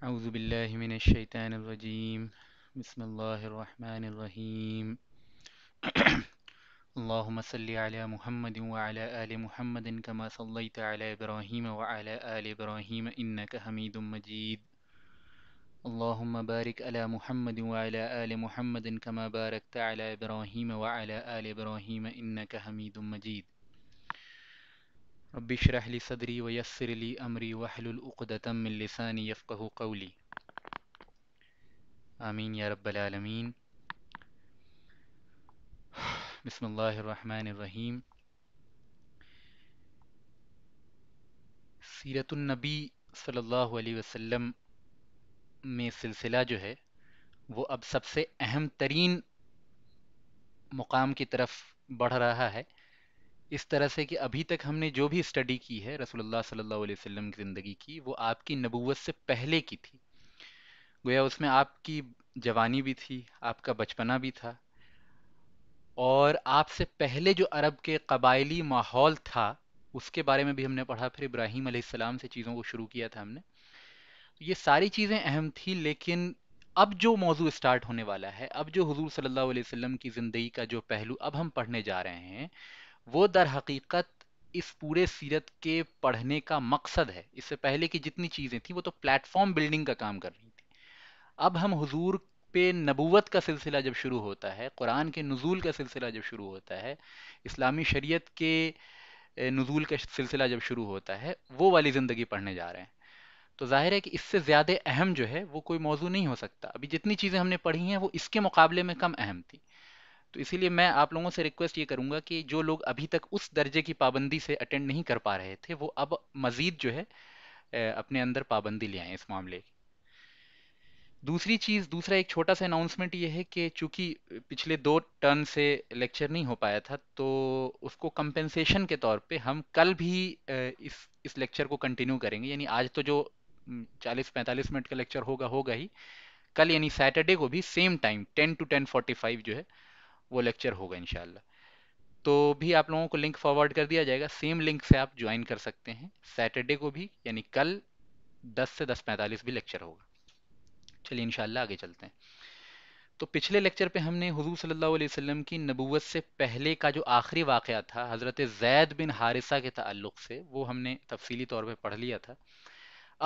أعوذ بالله من الشيطان الرجيم بسم الله الرحمن الرحيم اللهم صل على محمد وعلى آل محمد كما صليت على إبراهيم وعلى آل إبراهيم إنك حميد مجيد اللهم بارك على محمد وعلى آل محمد كما باركت على إبراهيم وعلى آل إبراهيم إنك حميد مجيد रब शरह ली सदरी व यसर ली अमरी वहलुलउक़दतम मिन लिसानी यफ़क़हु कौली आमीन या रब्बल आलमीन बिस्मिल्लाहिर्रहमानिर्रहीम सीरतुलनबी सल्लल्लाहु अलैहि वसल्लम में सिलसिला जो है वो अब सबसे अहम तरीन मुकाम की तरफ बढ़ रहा है इस तरह से कि अभी तक हमने जो भी स्टडी की है रसोल्ला सल्ला वसम की ज़िंदगी की वो आपकी नबूवत से पहले की थी गोया उसमें आपकी जवानी भी थी आपका बचपना भी था और आपसे पहले जो अरब के कबायली माहौल था उसके बारे में भी हमने पढ़ा फिर इब्राहिम सलाम से चीज़ों को शुरू किया था हमने तो ये सारी चीज़ें अहम थी लेकिन अब जो मौजू स्टार्ट होने वाला है अब जो हजूर सल्ला वसम की ज़िंदगी का जो पहलू अब हम पढ़ने जा रहे हैं वो दर हकीकत इस पूरे सीरत के पढ़ने का मकसद है इससे पहले की जितनी चीज़ें थी वो तो प्लेटफॉर्म बिल्डिंग का काम कर रही थी अब हम हुजूर पे नबूवत का सिलसिला जब शुरू होता है कुरान के नज़ूल का सिलसिला जब शुरू होता है इस्लामी शरीयत के नज़ूल का सिलसिला जब शुरू होता है वो वाली ज़िंदगी पढ़ने जा रहे हैं तो जाहिर है कि इससे ज़्यादा अहम जो है वो कोई मौजू नहीं हो सकता अभी जितनी चीज़ें हमने पढ़ी हैं वो इसके मुकाबले में कम अहम थी तो इसीलिए मैं आप लोगों से रिक्वेस्ट ये करूंगा कि जो लोग अभी तक उस दर्जे की पाबंदी से अटेंड नहीं कर पा रहे थे वो अब मज़ीद जो है अपने अंदर पाबंदी ले आए इस मामले की दूसरी चीज़ दूसरा एक छोटा सा अनाउंसमेंट ये है कि चूंकि पिछले दो टर्न से लेक्चर नहीं हो पाया था तो उसको कंपेंसेशन के तौर पे हम कल भी इस इस लेक्चर को कंटिन्यू करेंगे यानी आज तो जो 40-45 मिनट का लेक्चर होगा होगा ही कल यानी सैटरडे को भी सेम टाइम 10 टू 10:45 जो है वो लेक्चर होगा इन तो भी आप लोगों को लिंक फॉरवर्ड कर दिया जाएगा सेम लिंक से आप ज्वाइन कर सकते हैं सैटरडे को भी यानी कल 10 से 10:45 भी लेक्चर होगा चलिए इन आगे चलते हैं तो पिछले लेक्चर पे हमने हजूर सल्ला वसलम की नबूत से पहले का जो आखिरी वाक़ था हज़रत जैद बिन हारिसा के तल्लुक़ से वो हमने तफसीली तौर पर पढ़ लिया था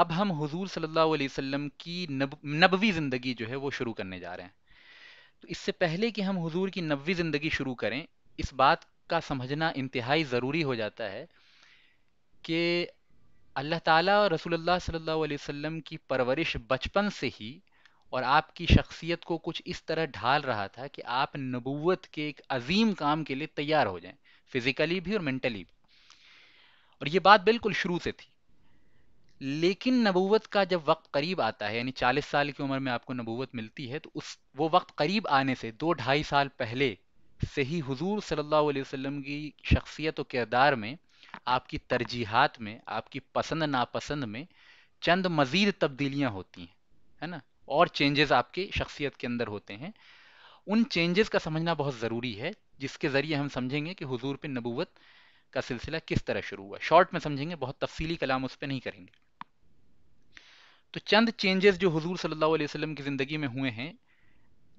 अब हम हजूर सल्ला वसलम की नब नबवी ज़िंदगी जो है वो शुरू करने जा रहे हैं तो इससे पहले कि हम हुजूर की नबी ज़िंदगी शुरू करें इस बात का समझना इंतहाई ज़रूरी हो जाता है कि अल्लाह ताला और रसूलुल्लाह सल्लल्लाहु अलैहि वसल्लम की परवरिश बचपन से ही और आपकी शख्सियत को कुछ इस तरह ढाल रहा था कि आप नबूवत के एक अजीम काम के लिए तैयार हो जाएं फिज़िकली भी और मेंटली भी और ये बात बिल्कुल शुरू से थी लेकिन नबूवत का जब वक्त करीब आता है यानी चालीस साल की उम्र में आपको नबूवत मिलती है तो उस वो वक्त करीब आने से दो ढाई साल पहले से ही हुजूर सल्लल्लाहु अलैहि वसल्लम की शख्सियत और किरदार में आपकी तरजीहात में आपकी पसंद नापसंद में चंद मज़ीद तब्दीलियाँ होती हैं है ना और चेंजेस आपके शख्सियत के अंदर होते हैं उन चेंजेस का समझना बहुत ज़रूरी है जिसके ज़रिए हम समझेंगे कि हुजूर पे नबूवत का सिलसिला किस तरह शुरू हुआ शॉर्ट में समझेंगे बहुत तफसीली कलाम उस पर नहीं करेंगे तो चंद चेंजेस जो हुजूर सल्लल्लाहु अलैहि वसल्लम की ज़िंदगी में हुए हैं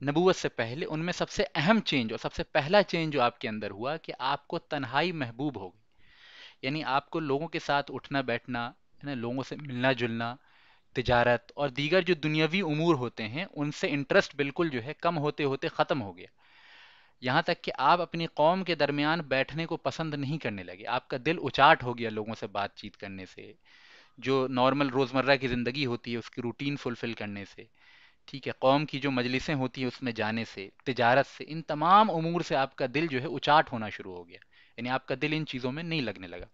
नबूवत से पहले उनमें सबसे अहम चेंज और सबसे पहला चेंज जो आपके अंदर हुआ कि आपको तन्हाई महबूब हो गई यानी आपको लोगों के साथ उठना बैठना है ना लोगों से मिलना जुलना तजारत और दीगर जो दुनियावी उमूर होते हैं उनसे इंटरेस्ट बिल्कुल जो है कम होते होते ख़त्म हो गया यहाँ तक कि आप अपनी कौम के दरमियान बैठने को पसंद नहीं करने लगे आपका दिल उचाट हो गया लोगों से बातचीत करने से जो नॉर्मल रोज़मर्रा की ज़िंदगी होती है उसकी रूटीन फुलफ़िल करने से ठीक है कौम की जो मजलिसें होती हैं उसमें जाने से तजारत से इन तमाम अमूर से आपका दिल जो है उचाट होना शुरू हो गया यानी आपका दिल इन चीज़ों में नहीं लगने लगा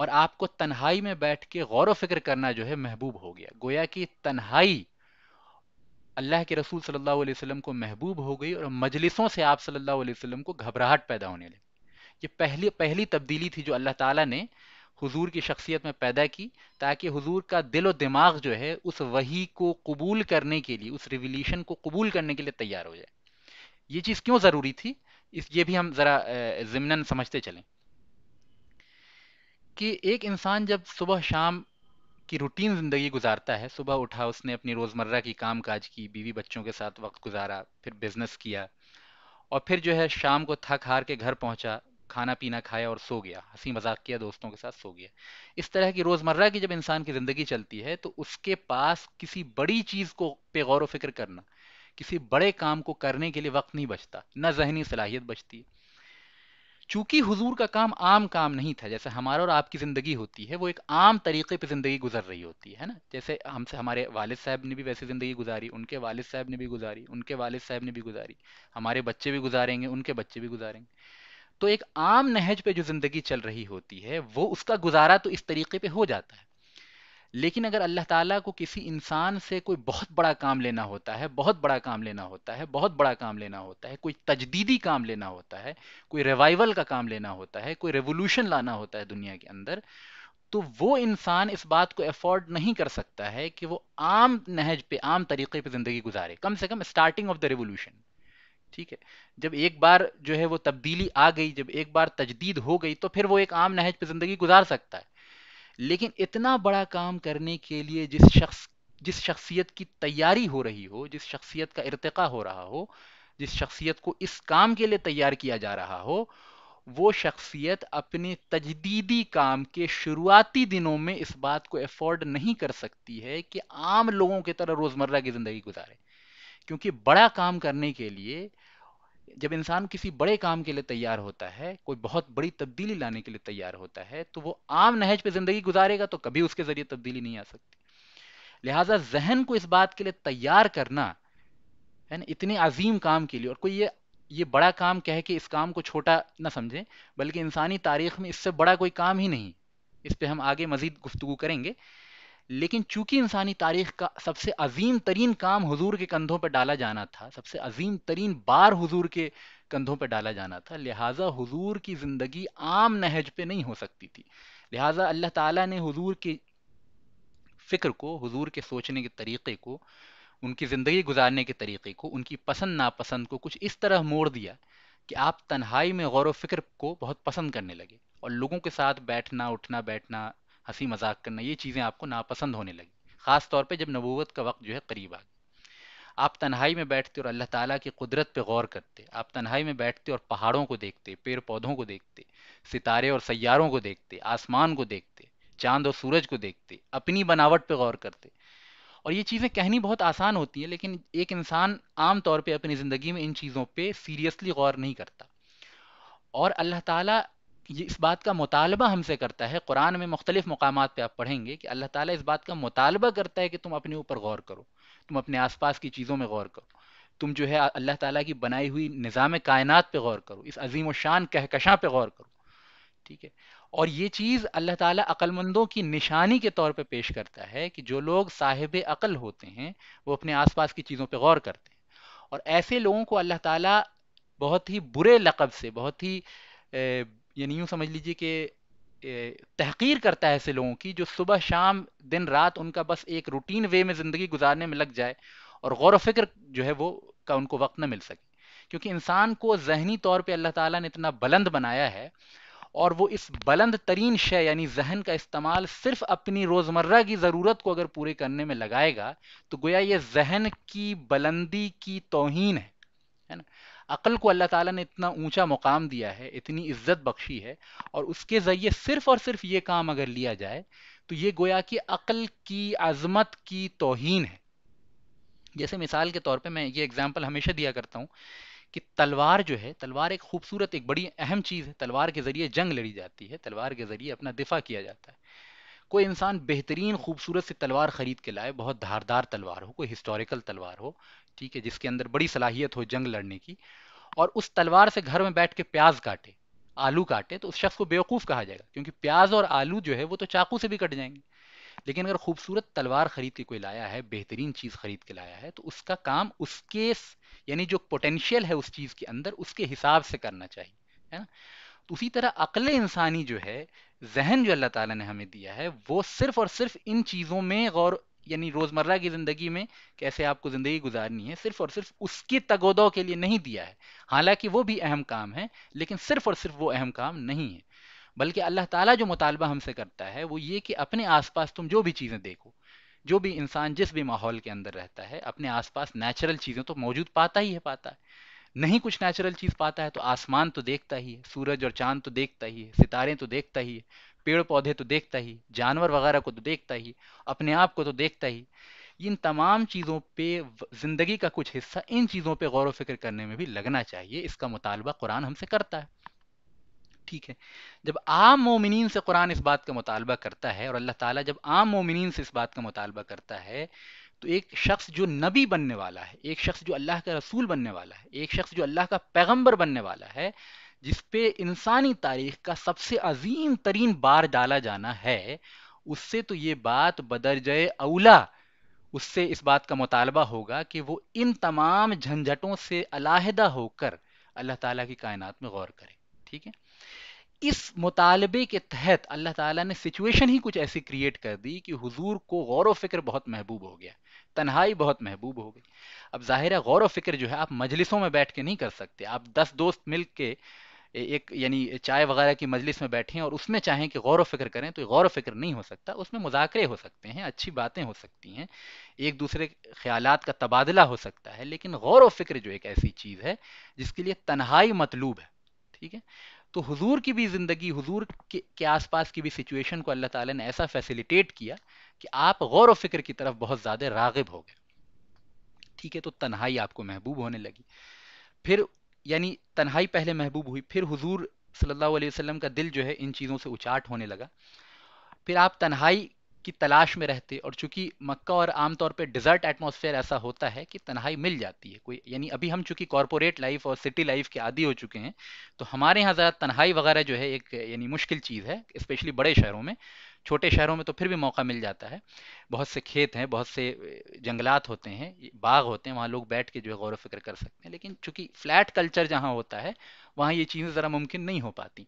और आपको तन्हाई में बैठ के गौर व फिक्र करना जो है महबूब हो गया गोया कि तन्हाई अल्लाह के रसूल सल्लल्लाहु अलैहि वसल्लम को महबूब हो गई और मजलिसों से आप सल्लल्लाहु अलैहि वसल्लम को घबराहट पैदा होने लगी ये पहली पहली तब्दीली थी जो अल्लाह ताला ने हुजूर की शख्सियत में पैदा की ताकि हुजूर का दिल और दिमाग जो है उस वही को कबूल करने के लिए उस रिविलेशन को कबूल करने के लिए तैयार हो जाए ये चीज़ क्यों ज़रूरी थी इस ये भी हम ज़रा जिमन समझते चलें कि एक इंसान जब सुबह शाम की रूटीन ज़िंदगी गुजारता है सुबह उठा उसने अपनी रोज़मर्रा की काम काज की बीवी बच्चों के साथ वक्त गुजारा फिर बिज़नेस किया और फिर जो है शाम को थक हार के घर पहुंचा खाना पीना खाया और सो गया हंसी मजाक किया दोस्तों के साथ सो गया इस तरह की रोज़मर्रा की जब इंसान की ज़िंदगी चलती है तो उसके पास किसी बड़ी चीज़ को पे गौर फिक्र करना किसी बड़े काम को करने के लिए वक्त नहीं बचता न जहनी सलाहियत बचती है चूंकि हुजूर का काम आम काम नहीं था जैसे हमारा और आपकी ज़िंदगी होती है वो एक आम तरीके पे ज़िंदगी गुजर रही होती है ना जैसे हमसे हमारे वालिद साहब ने भी वैसी ज़िंदगी गुजारी उनके वालिद साहब ने भी गुजारी उनके वालिद साहब ने भी गुजारी हमारे बच्चे भी गुजारेंगे उनके बच्चे भी गुजारेंगे तो एक आम नहज पे जो ज़िंदगी चल रही होती है वो उसका गुजारा तो इस तरीके पे हो जाता है लेकिन अगर अल्लाह ताला को किसी इंसान से कोई बहुत बड़ा काम लेना होता है बहुत बड़ा काम लेना होता है बहुत बड़ा काम लेना होता है कोई तजदीदी काम लेना होता है कोई रिवाइवल का काम लेना होता है कोई रेवोल्यूशन लाना होता है दुनिया के अंदर तो वो इंसान इस बात को अफोर्ड नहीं कर सकता है कि वो आम नहज पे आम तरीके पे ज़िंदगी गुजारे कम से कम स्टार्टिंग ऑफ द रेवोल्यूशन ठीक है जब एक बार जो है वो तब्दीली आ गई जब एक बार तजदीद हो गई तो फिर वो एक आम नहज पर ज़िंदगी गुजार सकता है लेकिन इतना बड़ा काम करने के लिए जिस शख्स जिस शख्सियत की तैयारी हो रही हो जिस शख्सियत का इरतका हो रहा हो जिस शख्सियत को इस काम के लिए तैयार किया जा रहा हो वो शख्सियत अपने तजदीदी काम के शुरुआती दिनों में इस बात को अफोर्ड नहीं कर सकती है कि आम लोगों की तरह रोज़मर्रा की ज़िंदगी गुजारे क्योंकि बड़ा काम करने के लिए जब इंसान किसी बड़े काम के लिए तैयार होता है कोई बहुत बड़ी तब्दीली लाने के लिए तैयार होता है तो वो आम नहज पे जिंदगी गुजारेगा तो कभी उसके जरिए तब्दीली नहीं आ सकती लिहाजा जहन को इस बात के लिए तैयार करना है ना इतने अजीम काम के लिए और कोई ये ये बड़ा काम कह के इस काम को छोटा ना समझें बल्कि इंसानी तारीख में इससे बड़ा कोई काम ही नहीं इस पर हम आगे मजीद गुफ्तु करेंगे लेकिन चूंकि इंसानी तारीख का सबसे अजीम तरीन काम हज़ूर के कंधों पर डाला जाना था सबसे अजीम तरीन बार हजूर के कंधों पर डाला जाना था लिहाजा हजूर की ज़िंदगी आम नहज पे नहीं हो सकती थी लिहाजा अल्लाह ताला ने हजूर की फ़िक्र को हजूर के सोचने के तरीक़े को उनकी ज़िंदगी गुजारने के तरीक़े को उनकी पसंद नापसंद को कुछ इस तरह मोड़ दिया कि आप तन्हाई में गौर व फिक्र को बहुत पसंद करने लगे और लोगों के साथ बैठना उठना बैठना हंसी मजाक करना ये चीज़ें आपको नापसंद होने लगी ख़ास तौर पर जब नबूत का वक्त जो है करीब आ गया आप तन्हाई में बैठते और अल्लाह ताला की कुदरत पे गौर करते आप तन्हाई में बैठते और पहाड़ों को देखते पेड़ पौधों को देखते सितारे और सैारों को देखते आसमान को देखते चांद और सूरज को देखते अपनी बनावट पे गौर करते और ये चीज़ें कहनी बहुत आसान होती हैं लेकिन एक इंसान आम तौर पर अपनी ज़िंदगी में इन चीज़ों पर सीरियसली गौर नहीं करता और अल्लाह ताली इस बात का मुतालबा हमसे करता है कुरान में मुख्तलिफ मकाम पर आप पढ़ेंगे कि अल्लाह ताला इस बात का मुतालबा करता है कि तुम अपने ऊपर गौर करो तुम अपने आस पास की चीज़ों में गौर करो तुम जो है अल्लाह ताला की बनाई हुई निज़ाम कायनात पर गौर करो इस अजीम शान कहकशां पर गौर करो ठीक है और ये चीज़ अल्लाह ताला अक्लमंदों की निशानी के तौर पर पेश करता है कि जो लोग साहिब अकल होते हैं वो अपने आस पास की चीज़ों पर गौर करते हैं और ऐसे लोगों को अल्लाह ताला बहुत ही बुरे लक़ब से बहुत ही यानी यूँ समझ लीजिए कि तहकीर करता है ऐसे लोगों की जो सुबह शाम दिन रात उनका बस एक रूटीन वे में ज़िंदगी गुजारने में लग जाए और गौर फिक्र जो है वो का उनको वक्त ना मिल सके क्योंकि इंसान को जहनी तौर पे अल्लाह ताला ने इतना बुलंद बनाया है और वो इस बुलंद तरीन शय यानी जहन का इस्तेमाल सिर्फ अपनी रोज़मर्रा की ज़रूरत को अगर पूरे करने में लगाएगा तो गोया ये जहन की बुलंदी की तोहन है है ना अकल को अल्लाह ताला ने इतना ऊंचा मुकाम दिया है इतनी इज्जत बख्शी है और उसके ज़रिए सिर्फ और सिर्फ ये काम अगर लिया जाए तो ये गोया कि अकल की आज़मत की तोहन है जैसे मिसाल के तौर पे मैं ये एग्जाम्पल हमेशा दिया करता हूँ कि तलवार जो है तलवार एक खूबसूरत एक बड़ी अहम चीज़ है तलवार के ज़रिए जंग लड़ी जाती है तलवार के ज़रिए अपना दिफा किया जाता है कोई इंसान बेहतरीन खूबसूरत से तलवार ख़रीद के लाए बहुत धारदार तलवार हो कोई हिस्टोरिकल तलवार हो ठीक है जिसके अंदर बड़ी सलाहियत हो जंग लड़ने की और उस तलवार से घर में बैठ के प्याज काटे आलू काटे तो उस शख्स को बेवकूफ़ कहा जाएगा क्योंकि प्याज और आलू जो है वो तो चाकू से भी कट जाएंगे लेकिन अगर खूबसूरत तलवार खरीद के कोई लाया है बेहतरीन चीज़ खरीद के लाया है तो उसका काम उसके यानी जो पोटेंशियल है उस चीज़ के अंदर उसके हिसाब से करना चाहिए है ना तो उसी तरह अकल इंसानी जो है जहन जो अल्लाह ताला ने हमें दिया है वो सिर्फ और सिर्फ इन चीज़ों में गौर यानी रोज़मर्रा की ज़िंदगी में कैसे आपको ज़िंदगी गुजारनी है सिर्फ और सिर्फ उसकी तगोदो के लिए नहीं दिया है हालांकि वो भी अहम काम है लेकिन सिर्फ और सिर्फ वो अहम काम नहीं है बल्कि अल्लाह ताला जो मुतालबा हमसे करता है वो ये कि अपने आसपास तुम जो भी चीज़ें देखो जो भी इंसान जिस भी माहौल के अंदर रहता है अपने आसपास नेचुरल चीज़ें तो मौजूद पाता ही है पाता है नहीं कुछ नेचुरल चीज़ पाता है तो आसमान तो देखता ही है सूरज और चांद तो देखता ही है सितारे तो देखता ही है पेड़ पौधे तो देखता ही जानवर वगैरह को तो देखता ही अपने आप को तो देखता ही इन तमाम चीज़ों पे ज़िंदगी का कुछ हिस्सा इन चीज़ों पे गौर फिक्र करने में भी लगना चाहिए इसका मुतालबा कुरान हमसे करता है ठीक है जब आम मोमिन से कुरान इस बात का मुतालबा करता है और अल्लाह ताला जब आम मोमिन से इस बात का मुतालबा करता है तो एक शख्स जो नबी बनने वाला है एक शख्स जो अल्लाह का रसूल बनने वाला है एक शख्स जो अल्लाह का पैगंबर बनने वाला है जिसपे इंसानी तारीख का सबसे अजीम तरीन बार डाला जाना है उससे तो ये बात बदरजय अवला उससे इस बात का मुतालबा होगा कि वो इन तमाम झंझटों से अलाहदा होकर अल्लाह ताला की कायनात में गौर करे ठीक है इस मुतालबे के तहत अल्लाह ताला ने सिचुएशन ही कुछ ऐसी क्रिएट कर दी कि हुजूर को गौर व फिक्र बहुत महबूब हो गया तन्हाई बहुत महबूब हो गई अब ज़ाहिर है गौर व फिक्र जो है आप मजलिसों में बैठ के नहीं कर सकते आप दस दोस्त मिल के एक यानी चाय वगैरह की मजलिस में बैठें और उसमें चाहें कि गौर व करें तो गौर व नहीं हो सकता उसमें मुजाकरे हो सकते हैं अच्छी बातें हो सकती हैं एक दूसरे ख्याल का तबादला हो सकता है लेकिन गौर व जो एक ऐसी चीज़ है जिसके लिए तन्हाई मतलूब है ठीक है तो हुजूर की भी ज़िंदगी हुजूर के, के आसपास की भी सिचुएशन को अल्लाह ताला ने ऐसा फैसिलिटेट किया कि आप गौर व फिक्र की तरफ बहुत ज़्यादा रागब हो गए ठीक है तो तन्हाई आपको महबूब होने लगी फिर यानी तन्हाई पहले महबूब हुई फिर हुजूर सल्लल्लाहु अलैहि वसल्लम का दिल जो है इन चीज़ों से उचाट होने लगा फिर आप तन्हाई की तलाश में रहते और चूंकि मक्का और आमतौर पर डिज़र्ट एटमोसफेयर ऐसा होता है कि तन्हाई मिल जाती है कोई यानी अभी हम चूंकि कॉरपोरेट लाइफ और सिटी लाइफ के आदि हो चुके हैं तो हमारे यहाँ ज़्यादा तन्हाई वगैरह जो है एक यानी मुश्किल चीज़ है स्पेशली बड़े शहरों में छोटे शहरों में तो फिर भी मौका मिल जाता है बहुत से खेत हैं बहुत से जंगलात होते हैं बाग होते हैं वहाँ लोग बैठ के जो है गौर फिक्र कर सकते हैं लेकिन चूंकि फ्लैट कल्चर जहाँ होता है वहाँ ये चीज़ें ज़रा मुमकिन नहीं हो पाती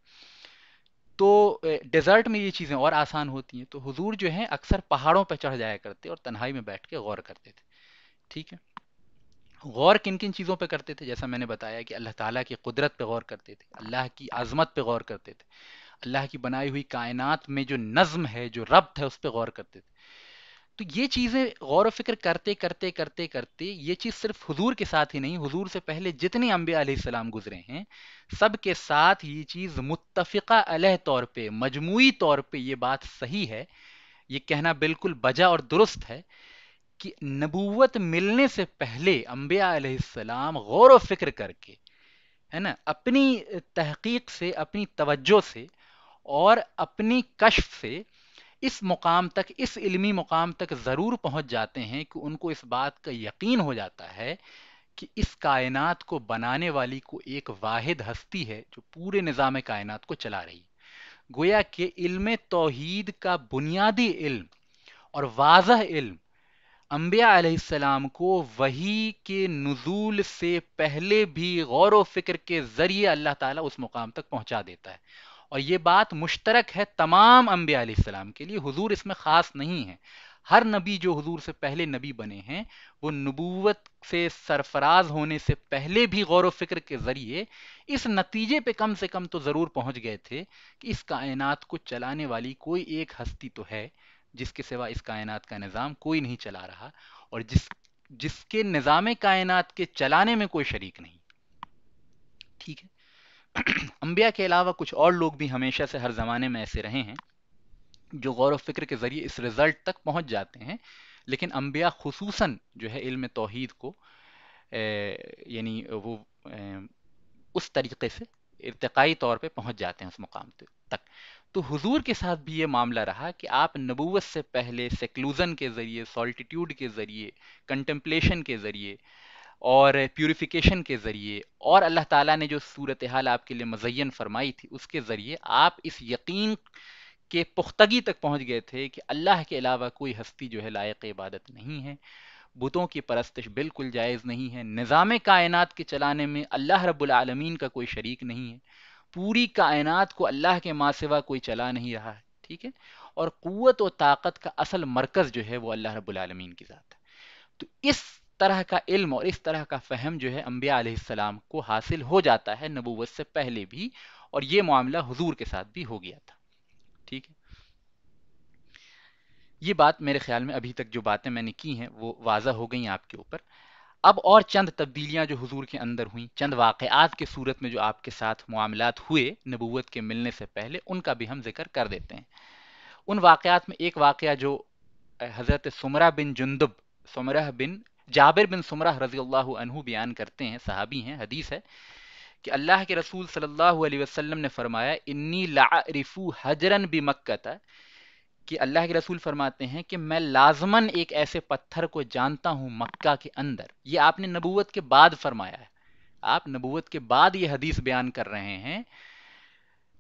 तो डेजर्ट में ये चीज़ें और आसान होती हैं तो हुजूर जो हैं अक्सर पहाड़ों पर चढ़ जाया करते और तन्हाई में बैठ के गौर करते थे ठीक है गौर किन किन चीज़ों पर करते थे जैसा मैंने बताया कि अल्लाह ताला की कुदरत पे गौर करते थे अल्लाह की आज़मत पे गौर करते थे अल्लाह की बनाई हुई कायनात में जो नज़म है जो रब्त है उस पर गौर करते थे तो ये चीज़ें गौर फिक्र करते करते करते करते ये चीज़ सिर्फ हजूर के साथ ही नहीं हजूर से पहले जितने अम्बे गुजरे हैं सब के साथ ये चीज़ मुतफ़ा अलह तौर पर मजमू तौर पर ये बात सही है ये कहना बिल्कुल बजा और दुरुस्त है कि नबूवत मिलने से पहले अम्बिया गौर व फिक्र करके है ना अपनी तहकीक से अपनी तवज्जो से और अपनी कश्फ से इस मुकाम तक इस इल्मी मुकाम तक ज़रूर पहुंच जाते हैं कि उनको इस बात का यकीन हो जाता है कि इस कायनात को बनाने वाली को एक वाहिद हस्ती है जो पूरे निज़ाम कायनात को चला रही गोया के इल्म तोहीद का बुनियादी इल्म और वाज इल्म अम्बिया को वही के नज़ूल से पहले भी गौर व फिक्र के ज़रिए अल्लाह ताला उस मुकाम तक पहुंचा देता है और ये बात मुश्तरक है तमाम अम्बिया के लिए हुजूर इसमें ख़ास नहीं है हर नबी जो हुजूर से पहले नबी बने हैं वो नबूवत से सरफराज होने से पहले भी गौर फिक्र के ज़रिए इस नतीजे पे कम से कम तो ज़रूर पहुंच गए थे कि इस कायनात को चलाने वाली कोई एक हस्ती तो है जिसके सिवा इस कायनात का निज़ाम कोई नहीं चला रहा और जिस जिसके निज़ाम कायनात के चलाने में कोई शरीक नहीं ठीक है अम्बिया के अलावा कुछ और लोग भी हमेशा से हर ज़माने में ऐसे रहे हैं जो गौर फिक्र के ज़रिए इस रिज़ल्ट तक पहुँच जाते हैं लेकिन अम्बिया खसूस जो है इल्म तोहद को यानी वो ए, उस तरीके से इरतकाई तौर पे पहुंच जाते हैं उस मुकाम तक तो हुजूर के साथ भी ये मामला रहा कि आप नबूवत से पहले सेक्लूज़न के ज़रिए सॉल्टिट्यूड के ज़रिए कंटेम्पलेशन के ज़रिए और प्योरीफिकेशन के ज़रिए और अल्लाह ताला ने जो सूरत हाल आपके लिए मज़यन फरमाई थी उसके ज़रिए आप इस यकीन के पुख्तगी तक पहुंच गए थे कि अल्लाह के अलावा कोई हस्ती जो है लायक इबादत नहीं है बुतों की परस्तश बिल्कुल जायज़ नहीं है निज़ाम कायनात के चलाने में अल्लाह रब्लमीन का कोई शरीक नहीं है पूरी कायनात को अल्लाह के माँ सिवा कोई चला नहीं रहा है ठीक है और क़वत व ताकत का असल मरकज़ जो है वो अल्लाह रब्लमीन की ज़ात है तो इस तरह का इल्म और इस तरह का फ़हम जो है अम्बिया आसमाम को हासिल हो जाता है नबूवत से पहले भी और ये मामला हुजूर के साथ भी हो गया था ठीक है ये बात मेरे ख्याल में अभी तक जो बातें मैंने की हैं वो वाजा हो गई आपके ऊपर अब और चंद तब्दीलियां जो हुजूर के अंदर हुई चंद वाक़ात के सूरत में जो आपके साथ मामलात हुए नबूवत के मिलने से पहले उनका भी हम जिक्र कर देते हैं उन वाकत में एक वाक़ जो हज़रत समरा बिन जुंदब समरह बिन जाबिर बिन सुमरा रजी अल्लाह बयान करते हैं सहाबी हैं हदीस है कि अल्लाह के रसूल सल्लल्लाहु अलैहि वसल्लम ने फरमाया इन्नी लारिफू हजरन बि मक्का कि अल्लाह के रसूल फरमाते हैं कि मैं लाजमन एक ऐसे पत्थर को जानता हूँ मक्का के अंदर ये आपने नबूवत के बाद फरमाया है आप नबूवत के बाद ये हदीस बयान कर रहे हैं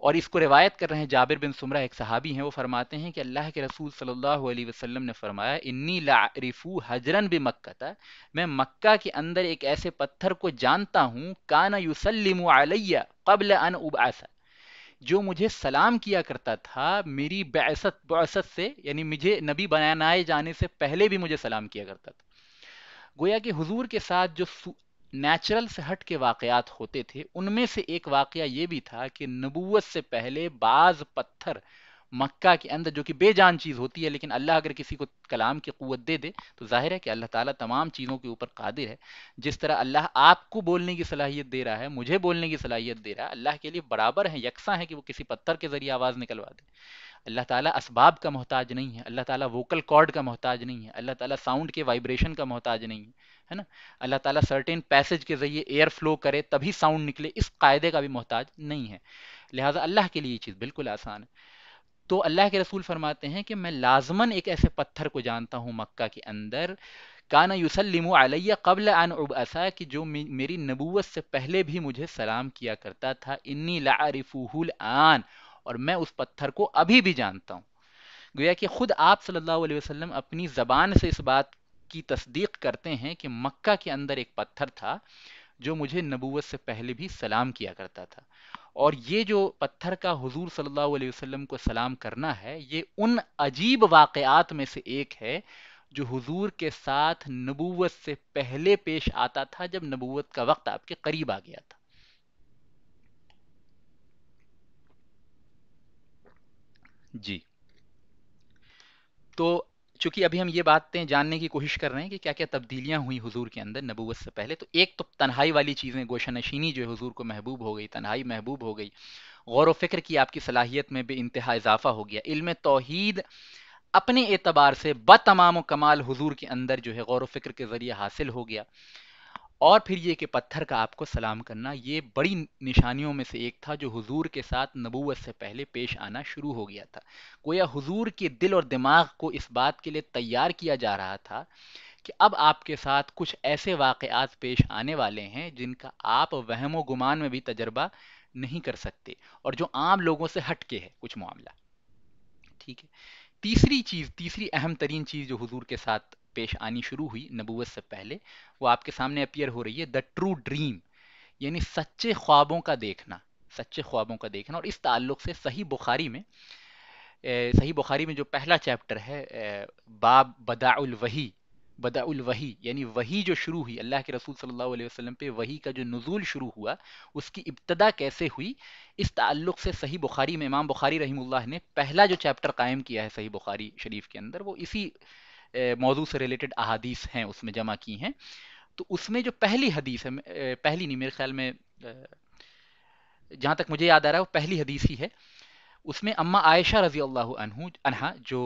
और इसको रिवायत कर रहे हैं जाबिर बिन सुमरा एक सहाबी हैं वो फरमाते हैं कि अल्लाह के रसूल सल्लल्लाहु अलैहि वसल्लम ने फरमाया इन्नी लारिफू हजरन बे मक्का था मैं मक्का के अंदर एक ऐसे पत्थर को जानता हूँ काना युसलिम अलैया कबल अन उबासा जो मुझे सलाम किया करता था मेरी बैसत बसत से यानी मुझे नबी बनाए जाने से पहले भी मुझे सलाम किया करता था गोया कि हुजूर के साथ जो नेचुरल से हट के वाकयात होते थे उनमें से एक वाक्य ये भी था कि नबूवत से पहले बाज पत्थर मक्का के अंदर जो कि बेजान चीज़ होती है लेकिन अल्लाह अगर किसी को कलाम की क़वत दे दे तो जाहिर है कि अल्लाह ताला तमाम चीज़ों के ऊपर कादिर है जिस तरह अल्लाह आपको बोलने की सलाहियत दे रहा है मुझे बोलने की सलाहियत दे रहा है अल्लाह के लिए बराबर है यकसा है कि वो किसी पत्थर के ज़रिए आवाज़ निकलवा दे अल्लाह ताला असबाब का मोहताज नहीं है अल्लाह ताला वोकल कॉर्ड का मोहताज नहीं है अल्लाह ताला साउंड के वाइब्रेशन का मोहताज नहीं है है ना अल्लाह ताला सर्टेन पैसेज के ज़रिए एयर फ्लो करे तभी साउंड निकले इस कायदे का भी मोहताज नहीं है लिहाजा अल्लाह के लिए ये चीज़ बिल्कुल आसान है तो अल्लाह के रसूल फरमाते हैं कि मैं लाजमन एक ऐसे पत्थर को जानता हूँ मक्का के अंदर काना यूसलिम अलैया कबल अन उबसा कि जो मेरी नबूवत से पहले भी मुझे सलाम किया करता था इन्नी लारिफूहुल आन और मैं उस पत्थर को अभी भी जानता हूँ गोया कि खुद आप सल्लल्लाहु अलैहि वसल्लम अपनी ज़बान से इस बात की तस्दीक करते हैं कि मक्का के अंदर एक पत्थर था जो मुझे नबूवत से पहले भी सलाम किया करता था और ये जो पत्थर का हुजूर सल्लल्लाहु अलैहि वसल्लम को सलाम करना है ये उन अजीब वाक़ात में से एक है जो हुजूर के साथ नबूवत से पहले पेश आता था जब नबूवत का वक्त आपके करीब आ गया था जी तो चूंकि अभी हम ये बातें जानने की कोशिश कर रहे हैं कि क्या क्या तब्दीलियां हुई हुजूर के अंदर नबूवत से पहले तो एक तो तन्हाई वाली चीज़ें गोशा नशीनी जो हुजूर को महबूब हो गई तन्हाई महबूब हो गई गौर फ़िक्र की आपकी सलाहियत में भी इंतहा इजाफा हो गया इल्म तोहद अपने एतबार से बतमाम कमाल हुजूर के अंदर जो है गौर फ़िक्र के ज़रिए हासिल हो गया और फिर ये कि पत्थर का आपको सलाम करना ये बड़ी निशानियों में से एक था जो हुजूर के साथ नबूवत से पहले पेश आना शुरू हो गया था गोया हुजूर के दिल और दिमाग को इस बात के लिए तैयार किया जा रहा था कि अब आपके साथ कुछ ऐसे वाकयात पेश आने वाले हैं जिनका आप वहम गुमान में भी तजर्बा नहीं कर सकते और जो आम लोगों से हटके है कुछ मामला ठीक है तीसरी चीज़ तीसरी अहम तरीन चीज़ जो हुजूर के साथ पेश आनी शुरू हुई नबूत से पहले वो आपके सामने अपियर हो रही है द ट्रू ड्रीम यानी सच्चे ख्वाबों का देखना सच्चे ख्वाबों का देखना और इस ताल्लुक से सही बुखारी में ए, सही बुखारी में जो पहला चैप्टर है ए, बाब बदाउल वही बदाउल वही यानी वही जो शुरू हुई अल्लाह के रसूल सल्लल्लाहु अलैहि वसल्लम पे वही का जो नजूल शुरू हुआ उसकी इब्तदा कैसे हुई इस ताल्लुक से सही बुखारी में इमाम बुखारी रहीमुल्लाह ने पहला जो चैप्टर कायम किया है सही बुखारी शरीफ के अंदर वो इसी मौजू से रिलेटेड अहादीस हैं उसमें जमा की हैं तो उसमें जो पहली हदीस है पहली नहीं मेरे ख्याल में जहाँ तक मुझे याद आ रहा है वो पहली हदीस ही है उसमें अम्मा आयशा रजी अल्लाह अनहा जो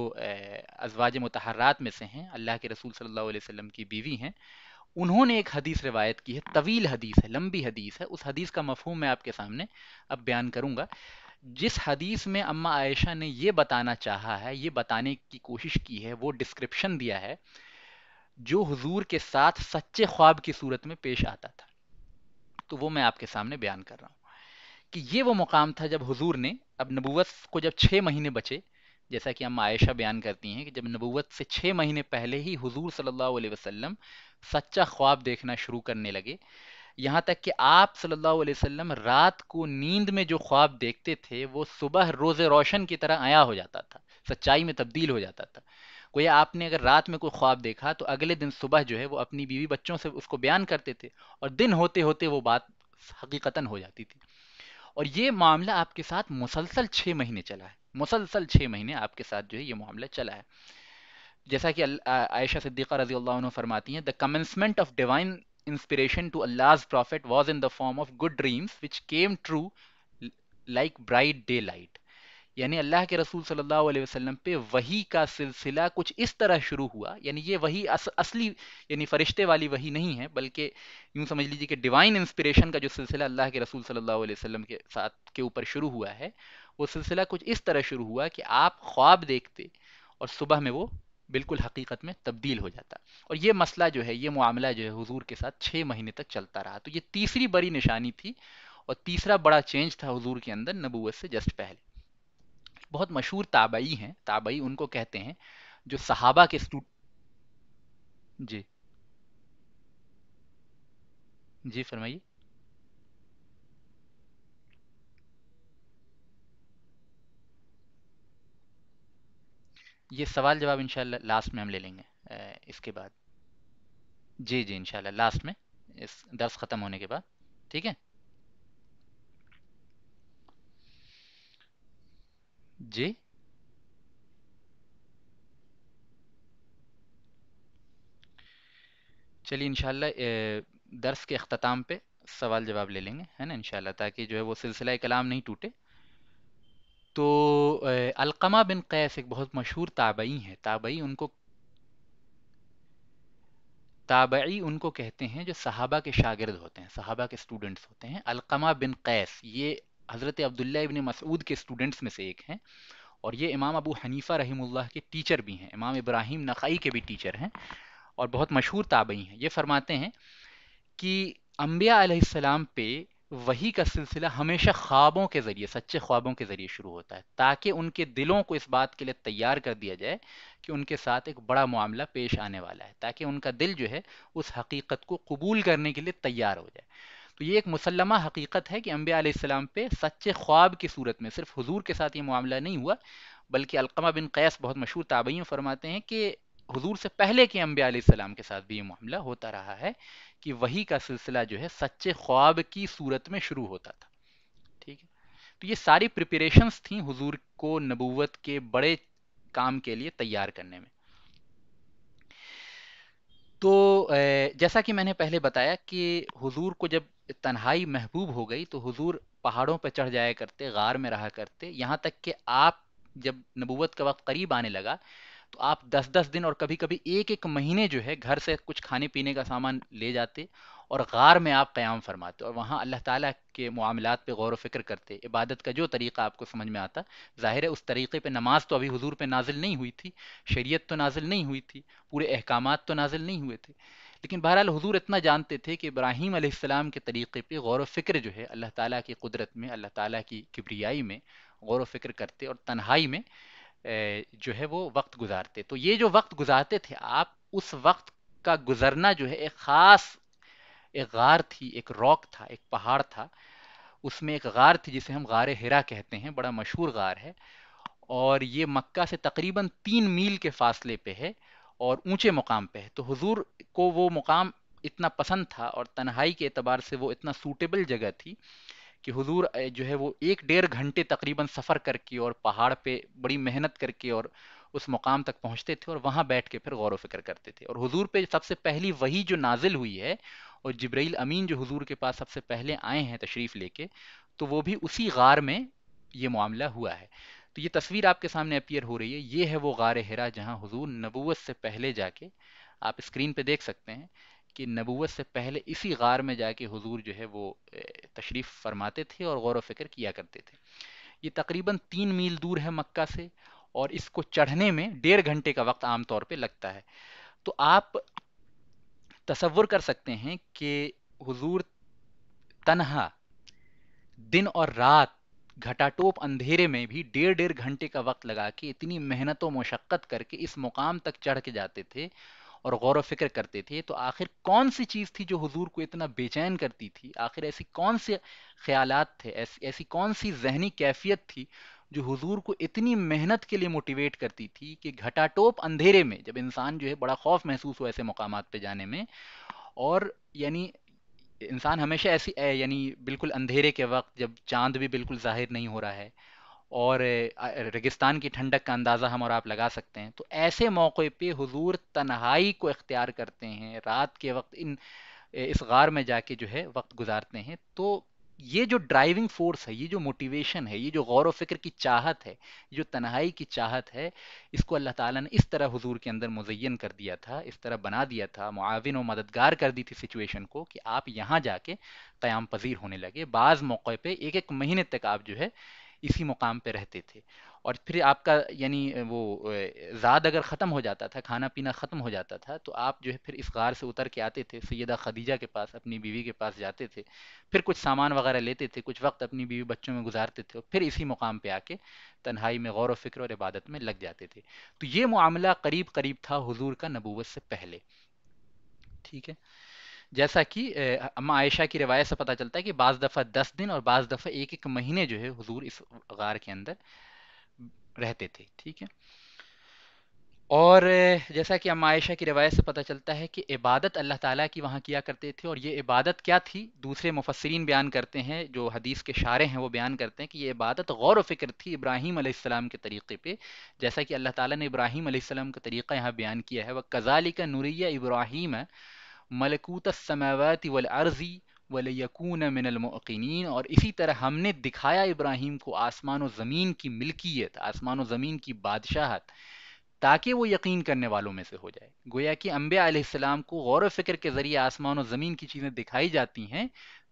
अजवाज मतहरात में से हैं अल्लाह के रसूल सल्लल्लाहु अलैहि वसल्लम की बीवी हैं उन्होंने एक हदीस रिवायत की है तवील हदीस है लंबी हदीस है उस हदीस का मफहूम मैं आपके सामने अब बयान करूँगा जिस हदीस में अम्मा आयशा ने ये बताना चाहा है ये बताने की कोशिश की है वो डिस्क्रिप्शन दिया है जो हुजूर के साथ सच्चे ख्वाब की सूरत में पेश आता था तो वो मैं आपके सामने बयान कर रहा हूँ कि ये वो मुकाम था जब हुजूर ने अब नबूवत को जब छः महीने बचे जैसा कि अम्मा आयशा बयान करती हैं कि जब नबूवत से छः महीने पहले ही हुजूर सल्लल्लाहु अलैहि वसल्लम सच्चा ख्वाब देखना शुरू करने लगे यहाँ तक कि आप सल्लल्लाहु अलैहि वसल्लम रात को नींद में जो ख्वाब देखते थे वो सुबह रोज़ रोशन की तरह आया हो जाता था सच्चाई में तब्दील हो जाता था कोई आपने अगर रात में कोई ख्वाब देखा तो अगले दिन सुबह जो है वो अपनी बीवी बच्चों से उसको बयान करते थे और दिन होते होते वो बात हकीकता हो जाती थी और ये मामला आपके साथ मुसलसल छः महीने चला है मुसलसल छः महीने आपके साथ जो है ये मामला चला है जैसा कि आयशा सिद्दीक़ा रजी अल्लाह फरमाती हैं the commencement of divine inspiration to Allah's Prophet was in the form of good dreams which came true like bright daylight. यानी अल्लाह के रसूल सल्लल्लाहु अलैहि वसल्लम पे वही का सिलसिला कुछ इस तरह शुरू हुआ यानी ये वही अस, असली यानी फरिश्ते वाली वही नहीं है बल्कि यूँ समझ लीजिए कि डिवाइन इंस्पिरेशन का जो सिलसिला अल्लाह के रसूल सल्लल्लाहु अलैहि वसल्लम के साथ के ऊपर शुरू हुआ है वो सिलसिला कुछ इस तरह शुरू हुआ कि आप ख्वाब देखते और सुबह में वो बिल्कुल हकीकत में तब्दील हो जाता और ये मसला जो है ये मामला जो है हुजूर के साथ छः महीने तक चलता रहा तो ये तीसरी बड़ी निशानी थी और तीसरा बड़ा चेंज था हुजूर के अंदर नबूत से जस्ट पहले बहुत मशहूर ताबई हैं ताबई उनको कहते हैं जो सहाबा के स्टू जी जी फरमाइए ये सवाल जवाब इंशाल्लाह लास्ट में हम ले लेंगे इसके बाद जी जी इंशाल्लाह लास्ट में इस दर्स ख़त्म होने के बाद ठीक है जी चलिए इंशाल्लाह दर्स के अख्ताम पे सवाल जवाब ले लेंगे है ना इंशाल्लाह ताकि जो है वो सिलसिला कलाम नहीं टूटे तो अलकमा बिन कैस एक बहुत मशहूर ताबई हैं ताबई उनको ताबई उनको कहते हैं जो सहाबा के शागिर्द होते हैं सहाबा के स्टूडेंट्स होते हैं अलकमा बिन कैस ये हज़रत अब्दुल्ला इबन मसूद के स्टूडेंट्स में से एक हैं और ये इमाम अबू हनीफ़ा रहीमुल्लाह के टीचर भी हैं इमाम इब्राहिम नखाई के भी टीचर हैं और बहुत मशहूर ताबई हैं ये फरमाते हैं कि अम्बिया पे वही का सिलसिला हमेशा ख्वाबों के ज़रिए सच्चे ख्वाबों के ज़रिए शुरू होता है ताकि उनके दिलों को इस बात के लिए तैयार कर दिया जाए कि उनके साथ एक बड़ा मामला पेश आने वाला है ताकि उनका दिल जो है उस हकीकत को कबूल करने के लिए तैयार हो जाए तो ये एक मुसलमा हकीकत है कि अम्बे आसमाम पे सच्चे ख्वाब की सूरत में सिर्फ हजूर के साथ ये मामला नहीं हुआ बल्कि अलकमा बिन कैस बहुत मशहूर ताबई फरमाते हैं कि हजूर से पहले के अम्बे आलाम के साथ भी ये मामला होता रहा है कि वही का सिलसिला जो है सच्चे ख्वाब की सूरत में शुरू होता था ठीक है तो ये सारी प्रिपरेशंस थी हुजूर को नबूवत के बड़े काम के लिए तैयार करने में तो जैसा कि मैंने पहले बताया कि हुजूर को जब तन्हाई महबूब हो गई तो हुजूर पहाड़ों पर चढ़ जाया करते गार में रहा करते यहाँ तक कि आप जब नबूवत का वक्त करीब आने लगा तो आप 10-10 दिन और कभी कभी एक एक महीने जो है घर से कुछ खाने पीने का सामान ले जाते और गार में आप क़्याम फरमाते और वहाँ अल्लाह ताला के मामलत पे गौर व करते इबादत का जो तरीका आपको समझ में आता ज़ाहिर है उस तरीके पे नमाज तो अभी हुजूर पे नाजिल नहीं हुई थी शरीयत तो नाजिल नहीं हुई थी पूरे अहकाम तो नाजिल नहीं हुए थे लेकिन बहरहाल हुजूर इतना जानते थे कि इब्राहिम आसमाम के तरीक़े पर गौर व जो है अल्लाह ताली की कुदरत में अल्लाह ताली की किबरियाई में गौर व करते और तन्हाई में जो है वो वक्त गुजारते तो ये जो वक्त गुजारते थे आप उस वक्त का गुजरना जो है एक ख़ास एक गार थी एक रॉक था एक पहाड़ था उसमें एक गार थी जिसे हम गार हिरा कहते हैं बड़ा मशहूर गार है और ये मक्का से तकरीबन तीन मील के फासले पे है और ऊंचे मुकाम पे है तो हुजूर को वो मुकाम इतना पसंद था और तन्हाई के अतबार से वो इतना सूटेबल जगह थी कि हुजूर जो है वो एक डेढ़ घंटे तकरीबन सफ़र करके और पहाड़ पे बड़ी मेहनत करके और उस मुकाम तक पहुंचते थे और वहां बैठ के फिर गौर फिक्र करते थे और हुजूर पे सबसे पहली वही जो नाजिल हुई है और जब्राइल अमीन जो हुजूर के पास सबसे पहले आए हैं तशरीफ़ लेके तो वो भी उसी गार में ये मामला हुआ है तो ये तस्वीर आपके सामने अपियर हो रही है ये है वो गार हरा जहाँ हजूर नबूत से पहले जाके आप स्क्रीन पे देख सकते हैं कि नबूत से पहले इसी गार में जाके हुजूर जो है वो तशरीफ़ फरमाते थे और गौर वफ़िक्र किया करते थे ये तकरीबन तीन मील दूर है मक्का से और इसको चढ़ने में डेढ़ घंटे का वक्त आम तौर पर लगता है तो आप तसवुर कर सकते हैं कि हुजूर तनहा दिन और रात घटाटोप अंधेरे में भी डेढ़ डेढ़ घंटे का वक्त लगा के इतनी मेहनत व मशक्क़त करके इस मुकाम तक चढ़ के जाते थे और गौर फिक्र करते थे तो आखिर कौन सी चीज़ थी जो हुजूर को इतना बेचैन करती थी आखिर ऐसी कौन से ख्याल थे ऐसी ऐसी कौन सी जहनी कैफियत थी जो हुजूर को इतनी मेहनत के लिए मोटिवेट करती थी कि घटाटोप अंधेरे में जब इंसान जो है बड़ा खौफ महसूस हो ऐसे मकाम पर जाने में और यानी इंसान हमेशा ऐसी यानी बिल्कुल अंधेरे के वक्त जब चांद भी बिल्कुल जाहिर नहीं हो रहा है और रेगिस्तान की ठंडक का अंदाज़ा हम और आप लगा सकते हैं तो ऐसे मौके पे हुजूर तन्हाई को इख्तियार करते हैं रात के वक्त इन इस गार में जाके जो है वक्त गुजारते हैं तो ये जो ड्राइविंग फोर्स है ये जो मोटिवेशन है ये जो गौर व फिक्र की चाहत है जो तन्हाई की चाहत है इसको अल्लाह ताला ने इस तरह हुजूर के अंदर मुजयन कर दिया था इस तरह बना दिया था मुआविन और मददगार कर दी थी सिचुएशन को कि आप यहाँ जाके क़याम पजीर होने लगे बाज़ मौके पर एक एक महीने तक आप जो है इसी मुकाम पे रहते थे और फिर आपका यानी वो ज़ाद अगर ख़त्म हो जाता था खाना पीना ख़त्म हो जाता था तो आप जो है फिर इस गार से उतर के आते थे सैदा खदीजा के पास अपनी बीवी के पास जाते थे फिर कुछ सामान वगैरह लेते थे कुछ वक्त अपनी बीवी बच्चों में गुजारते थे और फिर इसी मुकाम पर आके तन्हाई में गौर वफ़िक्र और इबादत में लग जाते थे तो ये मामला करीब करीब था हजूर का नबूत से पहले ठीक है जैसा कि अम्मा आयशा की रिवायत से पता चलता है कि बाज़ दफ़ा दस दिन और बाज़ दफ़ा एक एक महीने जो है हुजूर इस गार के अंदर रहते थे ठीक है और जैसा कि अम्मा आयशा की रिवायत से पता चलता है कि इबादत अल्लाह ताला की वहाँ किया करते थे और ये इबादत क्या थी दूसरे मुफसरीन बयान करते हैं जो हदीस के शारे हैं वो बयान करते हैं कि ये इबादत गौर फ़िक्र थी इब्राहीम अलैहिस्सलाम के तरीक़े पे जैसा कि अल्लाह ताला ने इब्राहीम अलैहिस्सलाम का तरीक़ा यहाँ बयान किया है वह कज़ालिका नूरिया इब्राहीम मलकूत समावत वल अर्जी वलयकून मिनलमकिन और इसी तरह हमने दिखाया इब्राहिम को आसमान ज़मीन की मिल्कियत आसमान व ज़मीन की बादशाहत ताकि वो यकीन करने वालों में से हो जाए गोया कि अम्बे आसमाम को गौर फिक्र के ज़रिए आसमान व ज़मीन की चीज़ें दिखाई जाती हैं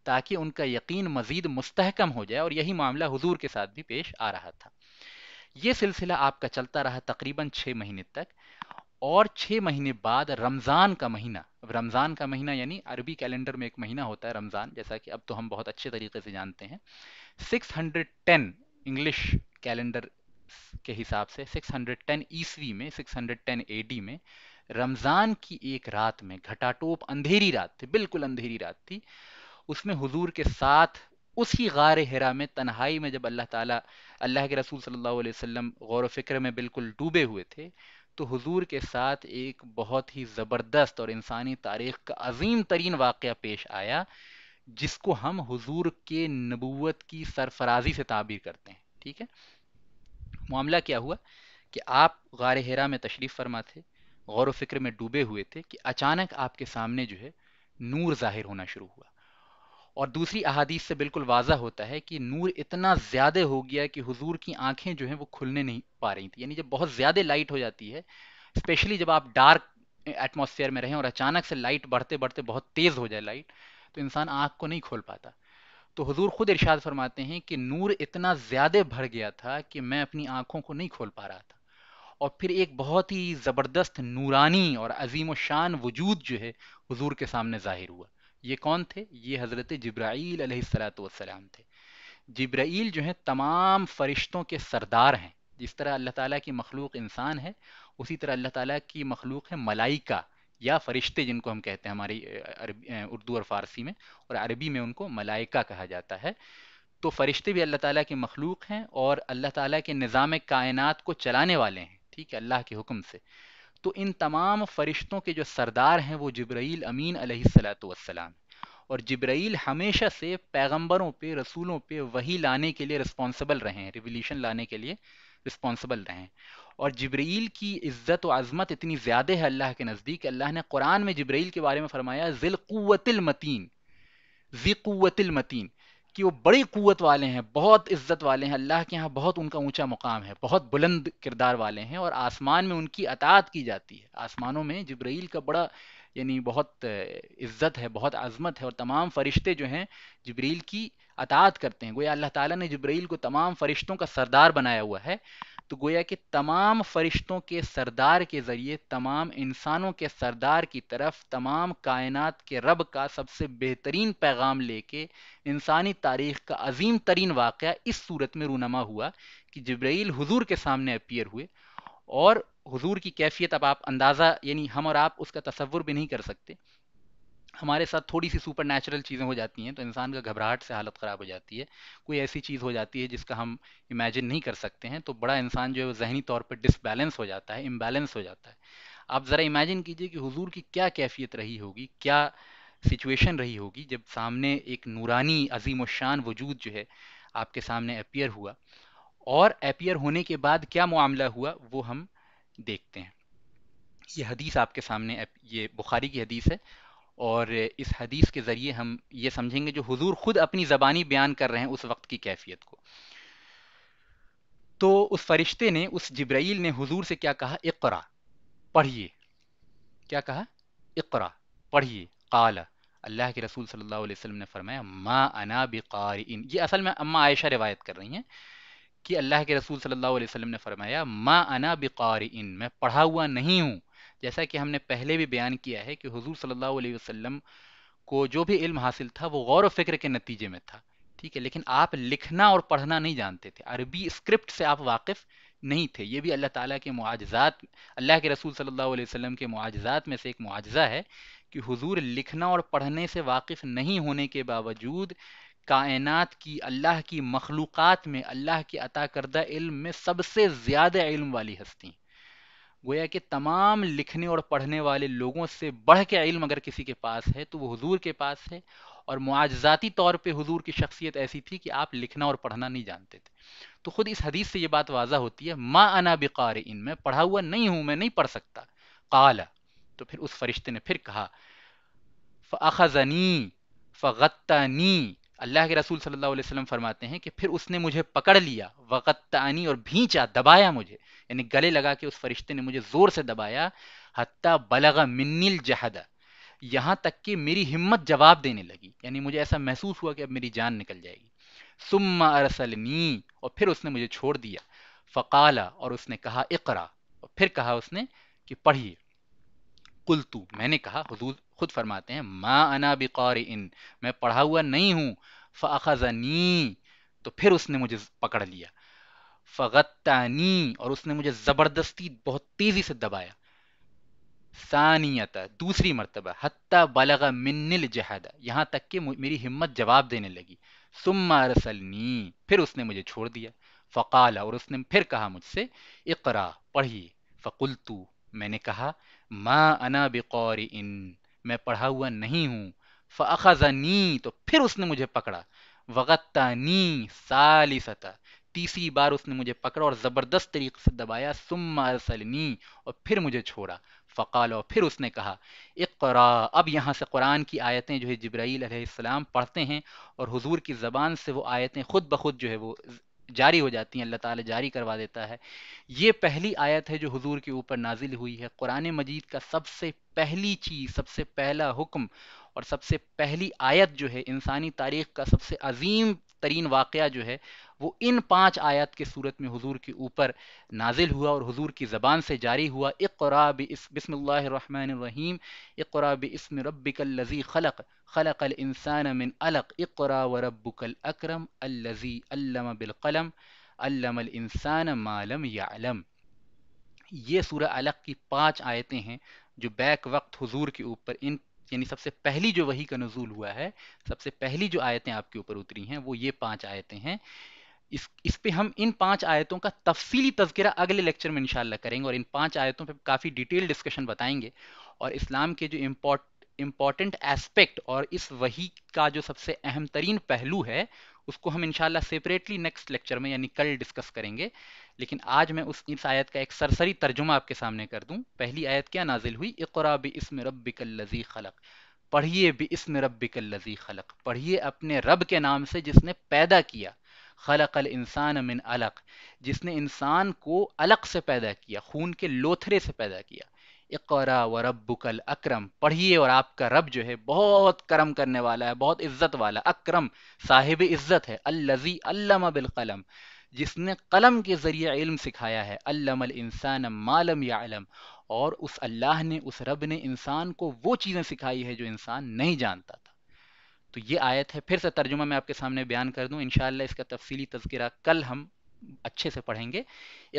ताकि उनका यकीन मज़ीद मुस्तहकम हो जाए और यही मामला हुजूर के साथ भी पेश आ रहा था ये सिलसिला आपका चलता रहा तकरीबन छः महीने तक और छः महीने बाद रमज़ान का महीना अब रमज़ान का महीना यानी अरबी कैलेंडर में एक महीना होता है रमज़ान जैसा कि अब तो हम बहुत अच्छे तरीके से जानते हैं 610 इंग्लिश कैलेंडर के हिसाब से 610 ईसवी में 610 एडी में रमज़ान की एक रात में घटाटोप अंधेरी रात थी बिल्कुल अंधेरी रात थी उसमें हुजूर के साथ उसी गार हरा में तन्हाई में जब अल्लाह ताला अल्लाह के रसूल सल्लल्लाहु अलैहि वसल्लम गौर फिक्र में बिल्कुल डूबे हुए थे तो हुजूर के साथ एक बहुत ही ज़बरदस्त और इंसानी तारीख का अजीम तरीन वाक़ पेश आया जिसको हम हुजूर के नबूवत की सरफराजी से ताबीर करते हैं ठीक है मामला क्या हुआ कि आप गार हेरा में तशरीफ़ फरमा थे गौर व फिक्र में डूबे हुए थे कि अचानक आपके सामने जो है नूर ज़ाहिर होना शुरू हुआ और दूसरी अहादीस से बिल्कुल वाजा होता है कि नूर इतना ज़्यादा हो गया कि हुजूर की आंखें जो हैं वो खुलने नहीं पा रही थी यानी जब बहुत ज़्यादा लाइट हो जाती है स्पेशली जब आप डार्क एटमोसफियर में रहें और अचानक से लाइट बढ़ते बढ़ते बहुत तेज़ हो जाए लाइट तो इंसान आँख को नहीं खोल पाता तो हुजूर ख़ुद इरशाद फरमाते हैं कि नूर इतना ज़्यादा भर गया था कि मैं अपनी आँखों को नहीं खोल पा रहा था और फिर एक बहुत ही ज़बरदस्त नूरानी और अजीम शान वजूद जो है हुजूर के सामने ज़ाहिर हुआ ये कौन थे ये हज़रत जब्राईल सलाम थे जब्राईल जो हैं तमाम फरिश्तों के सरदार हैं जिस तरह अल्लाह ताला की मखलूक इंसान है उसी तरह अल्लाह ताला की मखलूक है मलाइका या फरिश्ते जिनको हम कहते हैं हमारी अरबी उर्दू और फ़ारसी में और अरबी में उनको मलाइका कहा जाता है तो फरिश्ते भी अल्लाह ताला के मखलूक हैं और अल्लाह ताला के निज़ाम कायनात को चलाने वाले हैं ठीक है अल्लाह के हुक्म से तो इन तमाम फरिश्तों के जो सरदार हैं वो जब्राइल अमीन अलैहिस्सलाम और जब्राइल हमेशा से पैगंबरों पे रसूलों पे वही लाने के लिए रिस्पॉन्सिबल रहे हैं रिवोल्यूशन लाने के लिए रिस्पॉन्सिबल रहे हैं और जब्राइल की इज्जत व आज़मत इतनी ज़्यादा है अल्लाह के नज़दीक अल्लाह ने कुरान में जब्राइल के बारे में फरमाया ज़िलक़वतमतीन ज़िकवतमतीन कि वो बड़ी कुत वाले हैं बहुत इज्जत वाले हैं अल्लाह के यहाँ बहुत उनका ऊंचा मुकाम है बहुत बुलंद किरदार वाले हैं और आसमान में उनकी अतात की जाती है आसमानों में जब्राइल का बड़ा यानी बहुत इज्जत है बहुत आज़मत है और तमाम फरिश्ते जो हैं जब्रील की अतात करते हैं गोया अल्लाह ताला ने जब्रील को तमाम फरिश्तों का सरदार बनाया हुआ है तो गोया कि तमाम फरिश्तों के सरदार के ज़रिए तमाम इंसानों के सरदार की तरफ तमाम कायनात के रब का सबसे बेहतरीन पैगाम लेके इंसानी तारीख का अजीम तरीन वाक़ इस सूरत में रूनमा हुआ कि जब्राइल हुजूर के सामने अपियर हुए और हुजूर की कैफियत अब आप अंदाज़ा यानी हम और आप उसका तस्वुर भी नहीं कर सकते हमारे साथ थोड़ी सी सुपर नेचुरल चीज़ें हो जाती हैं तो इंसान का घबराहट से हालत ख़राब हो जाती है कोई ऐसी चीज़ हो जाती है जिसका हम इमेजिन नहीं कर सकते हैं तो बड़ा इंसान जो है वो जहनी तौर पर डिसबैलेंस हो जाता है इम्बैलेंस हो जाता है आप ज़रा इमेजिन कीजिए कि हुजूर की क्या कैफियत रही होगी क्या सिचुएशन रही होगी जब सामने एक नूरानी अजीम शान वजूद जो है आपके सामने अपियर हुआ और अपियर होने के बाद क्या मामला हुआ वो हम देखते हैं ये हदीस आपके सामने ये बुखारी की हदीस है और इस हदीस के ज़रिए हम ये समझेंगे जो हुजूर ख़ुद अपनी ज़बानी बयान कर रहे हैं उस वक्त की कैफियत को तो उस फरिश्ते ने उस जब्राइल ने हुजूर से क्या कहा इकरा पढ़िए क्या कहा इकरा पढ़िए काला अल्लाह के रसूल सल्लल्लाहु अलैहि वसल्लम ने फरमाया मा अना बिकार ये असल में अम्मा आयशा रिवायत कर रही हैं कि अल्लाह के रसूल सल्लल्लाहु अलैहि वसल्लम ने फरमाया मा अना इन मैं पढ़ा हुआ नहीं हूँ जैसा कि हमने पहले भी बयान किया है कि हुजूर सल्लल्लाहु अलैहि वसल्लम को जो भी इल्म हासिल था वो गौर व फिक्र के नतीजे में था ठीक है लेकिन आप लिखना और पढ़ना नहीं जानते थे अरबी स्क्रिप्ट से आप वाकिफ़ नहीं थे ये भी अल्लाह ताला के मुआजात अल्लाह के रसूल सल्लल्लाहु अलैहि वसल्लम के मुआजात में से एक मुआजा है कि हुजूर लिखना और पढ़ने से वाकिफ़ नहीं होने के बावजूद कायनात की अल्लाह की मखलूक़ात में अल्लाह के अता करदा इल्म में सबसे ज़्यादा इल्म वाली हस्ती गोया कि तमाम लिखने और पढ़ने वाले लोगों से बढ़ के इल्म अगर किसी के पास है तो वो हुजूर के पास है और मुआजाती तौर पे हुजूर की शख्सियत ऐसी थी कि आप लिखना और पढ़ना नहीं जानते थे तो खुद इस हदीस से ये बात वाजा होती है माँ अना बिकार इन मैं पढ़ा हुआ नहीं हूँ मैं नहीं पढ़ सकता काला तो फिर उस फरिश्ते ने फिर कहा फ़ाखनी फनी अल्लाह के रसूल सल्लल्लाहु अलैहि वसल्लम फरमाते हैं कि फिर उसने मुझे पकड़ लिया वक़त तानी और भींचा दबाया मुझे यानी गले लगा के उस फरिश्ते ने मुझे ज़ोर से दबाया हत्ता बलगा मिन्निल जहदा यहाँ तक कि मेरी हिम्मत जवाब देने लगी यानी मुझे ऐसा महसूस हुआ कि अब मेरी जान निकल जाएगी सुम्मा अरसलनी और फिर उसने मुझे छोड़ दिया फ़काला और उसने कहा इकरा और फिर कहा उसने कि पढ़िए कुलतू मैंने कहा हजूर खुद फरमाते हैं मा अना बिकार इन मैं पढ़ा हुआ नहीं हूँ फ़ाखनी तो फिर उसने मुझे पकड़ लिया फ़गतानी और उसने मुझे ज़बरदस्ती बहुत तेज़ी से दबाया सानियता दूसरी मरतबा हत्ता बलगा मिन्निल जहादा यहाँ तक कि मेरी हिम्मत जवाब देने लगी सुम्मा रसलनी फिर उसने मुझे छोड़ दिया फ़काला और उसने फिर कहा मुझसे इकरा पढ़िए फ़कुलतू मैंने कहा मा अना बिकौर इन मैं पढ़ा हुआ नहीं हूँ नी तो फिर उसने मुझे पकड़ा वगत्ता नी साली सता तीसरी बार उसने मुझे पकड़ा और ज़बरदस्त तरीके से दबाया सुम्मा अरसलनी और फिर मुझे छोड़ा फ़काल और फिर उसने कहा इकरा अब यहाँ से कुरान की आयतें जो है जब्राईल अलैहिस्सलाम पढ़ते हैं और हुजूर की ज़बान से वो आयतें ख़ुद ब खुद जो है वो जारी हो जाती हैं अल्लाह ताला जारी करवा देता है ये पहली आयत है जो हुजूर के ऊपर नाजिल हुई है कुरान मजीद का सबसे पहली चीज़ सबसे पहला हुक्म और सबसे पहली आयत जो है इंसानी तारीख का सबसे अजीम तरीन वाक़ जो है वो इन पांच आयत के सूरत में हुजूर के ऊपर नाजिल हुआ और हुजूर की ज़बान से जारी हुआ इकरा बिस्मिल्लाम इकरा बिस्म रबिकलजी खलक़ खलक इंसान मिन अलक इकरा वरबुकल अक्रम अल्लजी अल्लम बिलकलम अल्लम इंसान मालम यालम ये सूर्य अलग की पांच आयतें हैं जो बैक वक्त हुजूर के ऊपर इन यानी सबसे पहली जो वही का नजूल हुआ है सबसे पहली जो आयतें आपके ऊपर उतरी हैं वो ये पांच आयतें हैं इस इस पे हम इन पांच आयतों का तफसीली तस्करा अगले लेक्चर में इनशाला करेंगे और इन पांच आयतों पे काफ़ी डिटेल डिस्कशन बताएंगे और इस्लाम के जो इम्पोर्ट इम्पॉर्टेंट एस्पेक्ट और इस वही का जो सबसे अहम तरीन पहलू है उसको हम इनशाला सेपरेटली नेक्स्ट लेक्चर में यानी कल डिस्कस करेंगे लेकिन आज मैं उस इस आयत का एक सरसरी तर्जुमा आपके सामने कर दूँ पहली आयत क्या नाजिल हुई इकरा बि इसम लजी खलक पढ़िए बि इसम रबिकल लज़ी खलक पढ़िए अपने रब के नाम से जिसने पैदा किया खलक अल इंसान मिन अलक जिसने इंसान को अलग से पैदा किया खून के लोथरे से पैदा किया इकरा व रब्बुकल अक्रम पढ़िए और आपका रब जो है बहुत करम करने वाला है बहुत इज्जत वाला अक्रम साहिब इज्जत है अल्लजी अल्लम बिलकलम जिसने कलम के ज़रिए इल्म सिखाया है अल्लमल इंसान मालम या और उस अल्लाह ने उस रब ने इंसान को वो चीज़ें सिखाई है जो इंसान नहीं जानता था तो ये आयत है फिर से तर्जुमा मैं आपके सामने बयान कर दूँ इन इसका तफसीली तस्करा कल हम अच्छे से पढ़ेंगे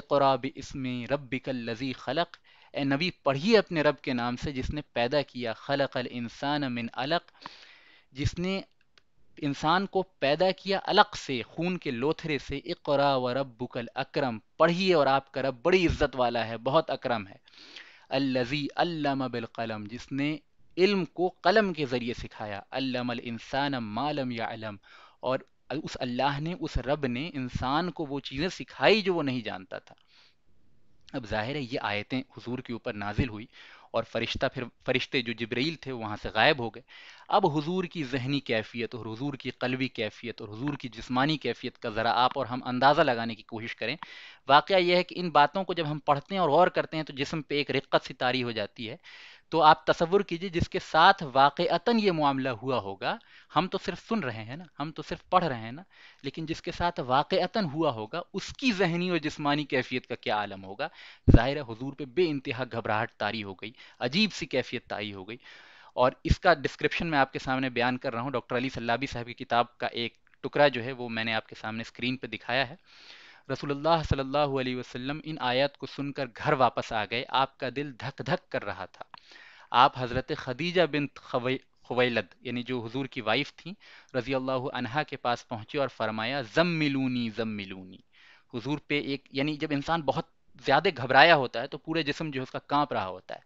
इकरा इसमें रब लजी खलक़ ए नबी पढ़िए अपने रब के नाम से जिसने पैदा किया खलक अल इंसान मिन अलक जिसने इंसान को पैदा किया अलग से खून के लोथरे से इकरा व रब्बुकल अक्रम पढ़िए और आपका रब बड़ी इज्जत वाला है बहुत अक्रम है अल्लजी अल्लम बिलकलम जिसने इल्म को कलम के ज़रिए सिखाया अल्लम इंसान मालम या अलम और उस अल्लाह ने उस रब ने इंसान को वो चीज़ें सिखाई जो वो नहीं जानता था अब जाहिर है ये आयतें हुजूर के ऊपर नाजिल हुई और फरिश्ता फिर फरिश्ते जो जबरील थे वहाँ से गायब हो गए अब हुजूर की जहनी कैफियत और हुजूर की कलवी कैफियत और हुजूर की जिस्मानी कैफियत का ज़रा आप और हम अंदाज़ा लगाने की कोशिश करें वाक़ यह है कि इन बातों को जब हम पढ़ते हैं और गौर करते हैं तो जिसम पे एक रिक्कत सी तारी हो जाती है तो आप तस्वुर कीजिए जिसके साथ वाक़ता ये मामला हुआ होगा हम तो सिर्फ सुन रहे हैं ना हम तो सिर्फ पढ़ रहे हैं ना लेकिन जिसके साथ वाक़ता हुआ होगा उसकी जहनी और जिसमानी कैफियत का क्या आलम होगा ज़ाहिर हजूर पर बे इंतहा घबराहट तारी हो गई अजीब सी कैफियत तारी हो गई और इसका डिस्क्रिप्शन मैं आपके सामने बयान कर रहा हूँ डॉक्टर अली सलाबी साहब की किताब का एक टुकड़ा जो है वो मैंने आपके सामने स्क्रीन पर दिखाया है रसूलुल्लाह सल्लल्लाहु अलैहि वसल्लम इन आयत को सुनकर घर वापस आ गए आपका दिल धक धक कर रहा था आप हज़रत खदीजा बिन खवैलद यानी जो हुजूर की वाइफ थी रजी अल्लाह अनहा के पास पहुंची और फरमाया जम मिलूनी जम मिलूनी हुजूर पे एक यानी जब इंसान बहुत ज़्यादा घबराया होता है तो पूरा जिसम जो है उसका कांप रहा होता है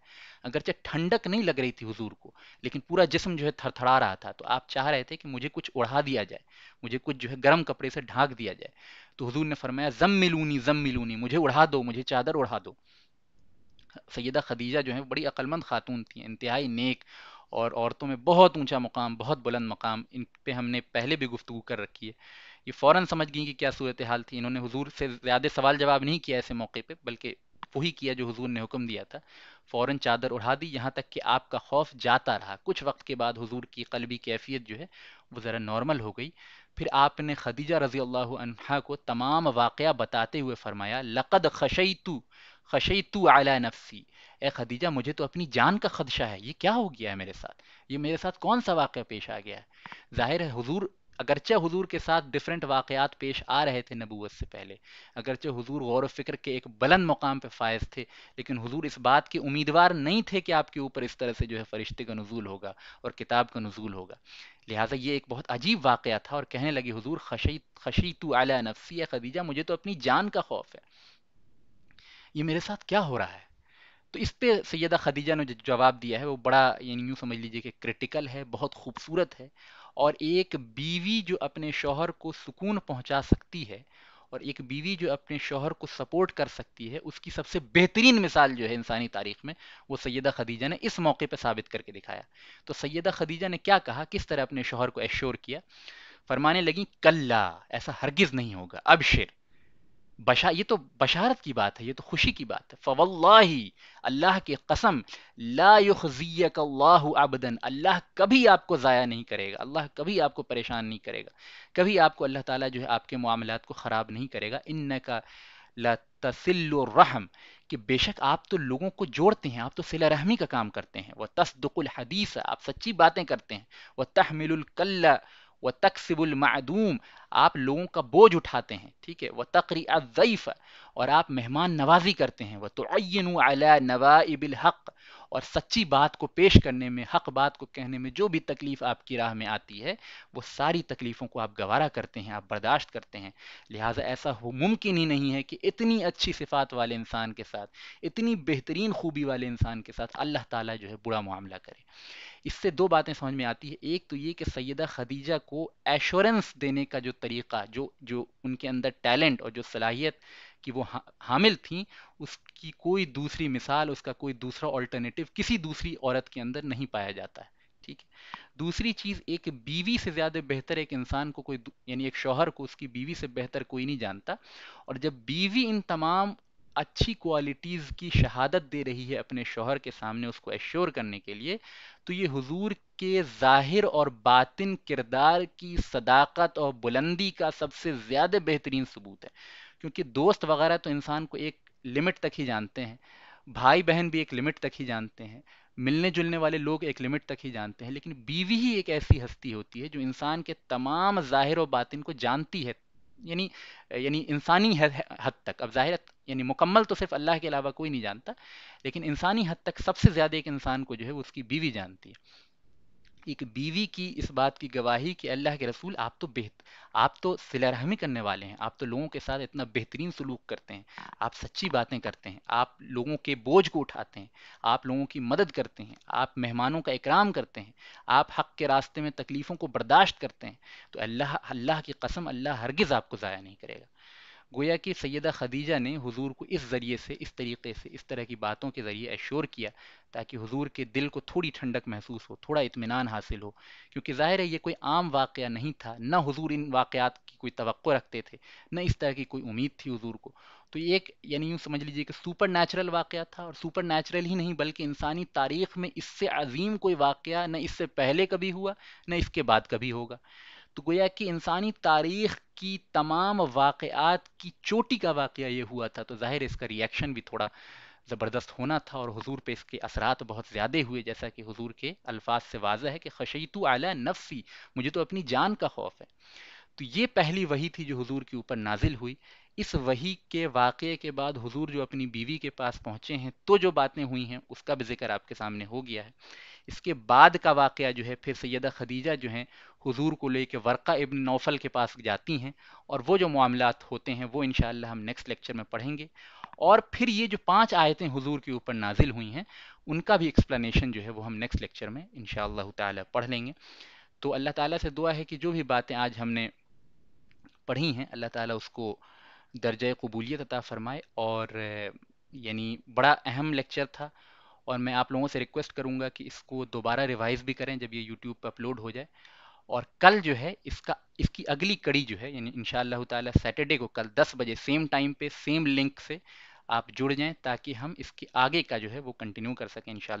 अगरचे ठंडक नहीं लग रही थी हुजूर को लेकिन पूरा जिसम जो है थरथड़ा रहा था तो आप चाह रहे थे कि मुझे कुछ ओढ़ा दिया जाए मुझे कुछ जो है गर्म कपड़े से ढांक दिया जाए तो हजूर ने फरमाया जम मिलूनी जम मिलूनी मुझे उड़ा दो मुझे चादर उड़ा दो सैदा खदीजा जो है बड़ी अक्लमंद खातून थी इंतहाई नेक और औरतों में बहुत ऊंचा मुकाम बहुत बुलंद मकाम इन पे हमने पहले भी गुफ्तु कर रखी है ये फ़ौरन समझ गई कि क्या सूरत हाल थी इन्होंने हुजूर से ज़्यादा सवाल जवाब नहीं किया ऐसे मौके पे बल्कि वही किया जो हुजूर ने हुक्म दिया था फ़ौरन चादर उड़ा दी यहाँ तक कि आपका खौफ जाता रहा कुछ वक्त के बाद हुजूर की कलबी कैफियत जो है वो ज़रा नॉर्मल हो गई फिर आपने खदीजा रजी अल्लाह को तमाम वाक़ बताते हुए फरमाया लक़द खशई तू खशई तू आला नफसी ए खदीजा मुझे तो अपनी जान का खदशा है ये क्या हो गया है मेरे साथ ये मेरे साथ कौन सा वाक़ पेश आ गया है ज़ाहिर है हुजूर अगरचे हुजूर के साथ डिफरेंट वाकयात पेश आ रहे थे नबूत से पहले अगरचे हुजूर गौर फ़िक्र के एक बुलंद मुकाम पे फायज थे लेकिन हुजूर इस बात के उम्मीदवार नहीं थे कि आपके ऊपर इस तरह से जो है फ़रिश्ते का नजूल होगा और किताब का नजूल होगा लिहाजा ये एक बहुत अजीब वाकया था और कहने लगी हुजूर खशी तो आला नफसी या खदीजा मुझे तो अपनी जान का खौफ है ये मेरे साथ क्या हो रहा है तो इस पे सैदा खदीजा ने जो जवाब दिया है वो बड़ा यानी यूँ समझ लीजिए कि क्रिटिकल है बहुत खूबसूरत है और एक बीवी जो अपने शोहर को सुकून पहुंचा सकती है और एक बीवी जो अपने शोहर को सपोर्ट कर सकती है उसकी सबसे बेहतरीन मिसाल जो है इंसानी तारीख में वो सैदा खदीजा ने इस मौके पर साबित करके दिखाया तो सैदा खदीजा ने क्या कहा किस तरह अपने शोहर को एश्योर किया फरमाने लगी कल्ला ऐसा हरगिज़ नहीं होगा अब शेर बशा ये तो बशारत की बात है ये तो खुशी की बात है फवल्ला अल्लाह की कसम लाख अबदन अल्लाह कभी आपको ज़ाया नहीं करेगा अल्लाह कभी आपको परेशान नहीं करेगा कभी आपको अल्लाह ताला जो है आपके मामला को ख़राब नहीं करेगा इन का लतसिल्लरहम कि बेशक आप तो लोगों को जोड़ते हैं आप तो सिला रहमी का काम करते हैं वह तस्दुल हदीस आप सच्ची बातें करते हैं वह तहमिलकल्ला व तकसिबुलमादूम आप लोगों का बोझ उठाते हैं ठीक है वह तकरी अज़ीफ़ और आप मेहमान नवाजी करते हैं वह तोयन नवा हक़ और सच्ची बात को पेश करने में हक बात को कहने में जो भी तकलीफ़ आपकी राह में आती है वो सारी तकलीफ़ों को आप गवारा करते हैं आप बर्दाश्त करते हैं लिहाजा ऐसा हो मुमकिन ही नहीं है कि इतनी अच्छी सिफात वाले इंसान के साथ इतनी बेहतरीन खूबी वाले इंसान के साथ अल्लाह ताला जो है बुरा मामला करे इससे दो बातें समझ में आती है एक तो ये कि सैदा खदीजा को एश्योरेंस देने का जो तरीका जो जो उनके अंदर टैलेंट और जो सलाहियत कि वो हामिल थी उसकी कोई दूसरी मिसाल उसका कोई दूसरा ऑल्टरनेटिव किसी दूसरी औरत के अंदर नहीं पाया जाता है ठीक है दूसरी चीज़ एक बीवी से ज़्यादा बेहतर एक इंसान को कोई यानी एक शौहर को उसकी बीवी से बेहतर कोई नहीं जानता और जब बीवी इन तमाम अच्छी क्वालिटीज़ की शहादत दे रही है अपने शोहर के सामने उसको एश्योर करने के लिए तो ये हुजूर के ज़ाहिर और बातिन किरदार की सदाकत और बुलंदी का सबसे ज़्यादा बेहतरीन सबूत है क्योंकि दोस्त वगैरह तो इंसान को एक लिमिट तक ही जानते हैं भाई बहन भी एक लिमिट तक ही जानते हैं मिलने जुलने वाले लोग एक लिमिट तक ही जानते हैं लेकिन बीवी ही एक ऐसी हस्ती होती है जो इंसान के तमाम ज़ाहिर और बातिन को जानती है यानी यानी इंसानी हद तक अब जाहिर यानी मुकम्मल तो सिर्फ अल्लाह के अलावा कोई नहीं जानता लेकिन इंसानी हद तक सबसे ज़्यादा एक इंसान को जो है उसकी बीवी जानती है एक बीवी की इस बात की गवाही कि अल्लाह के रसूल आप तो बेहत आप तो सिलारहमी करने वाले हैं आप तो लोगों के साथ इतना बेहतरीन सलूक करते हैं आप सच्ची बातें करते हैं आप लोगों के बोझ को उठाते हैं आप लोगों की मदद करते हैं आप मेहमानों का इकराम करते हैं आप हक के रास्ते में तकलीफ़ों को बर्दाश्त करते हैं तो अल्लाह अल्लाह की कसम अल्लाह हरगिज़ आपको ज़ाया नहीं करेगा गोया कि सैदा खदीजा ने हुजूर को इस ज़रिए से इस तरीके से इस तरह की बातों के ज़रिए एश्योर किया ताकि हुजूर के दिल को थोड़ी ठंडक महसूस हो थोड़ा इतमान हासिल हो क्योंकि ज़ाहिर है ये कोई आम वाक़ नहीं था न हुजूर इन वाक़ात की कोई तो रखते थे न इस तरह की कोई उम्मीद थी हुजूर को तो ये एक यानी यूँ समझ लीजिए कि सुपर नेचुरल वाक़ था और सुपर नेचुरल ही नहीं बल्कि इंसानी तारीख़ में इससे अजीम कोई वाक़ न इससे पहले कभी हुआ न इसके बाद कभी होगा तो गोया कि इंसानी तारीख की तमाम वाकयात की चोटी का वाक़ ये हुआ था तो ज़ाहिर इसका रिएक्शन भी थोड़ा ज़बरदस्त होना था और हजूर पे इसके असरात बहुत ज़्यादा हुए जैसा कि हजूर के अल्फाज से वाजह है कि खशीतु आला नफसी मुझे तो अपनी जान का खौफ है तो ये पहली वही थी जो हजूर के ऊपर नाजिल हुई इस वही के वाक़े के बाद हुजूर जो अपनी बीवी के पास पहुँचे हैं तो जो बातें हुई हैं उसका भी जिक्र आपके सामने हो गया है इसके बाद का वाक़ जो है फिर सैदा खदीजा जो हैं हुजूर को लेके वर्का इब्न नौफल के पास जाती हैं और वो जो मामला होते हैं वो इन हम नेक्स्ट लेक्चर में पढ़ेंगे और फिर ये जो पांच आयतें हुजूर के ऊपर नाजिल हुई हैं उनका भी एक्सप्लेनेशन जो है वो हम नेक्स्ट लेक्चर में इन ताला पढ़ लेंगे तो अल्लाह ताला से दुआ है कि जो भी बातें आज हमने पढ़ी हैं अल्लाह ताला उसको दर्ज कबूलियत अता फ़रमाए और यानी बड़ा अहम लेक्चर था और मैं आप लोगों से रिक्वेस्ट करूँगा कि इसको दोबारा रिवाइज़ भी करें जब ये यूट्यूब पर अपलोड हो जाए और कल जो है इसका इसकी अगली कड़ी जो है यानी इन ताला सैटरडे को कल 10 बजे सेम टाइम पे सेम लिंक से आप जुड़ जाएं ताकि हम इसके आगे का जो है वो कंटिन्यू कर सकें इन शाह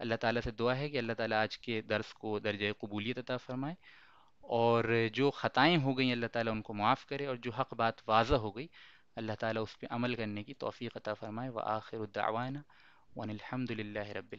अल्लाह ताला से दुआ है कि अल्लाह ताला आज के दर्स को दर्ज कबूलियत अता फरमाए और जो ख़ताएँ हो गई अल्लाह ताला उनको माफ़ करे और जो हक़ बात वाज हो गई अल्लाह ताला उस पर अमल करने की तोफ़ी अता फरमाए व आखिर दावाना वनहमदिल्ल रब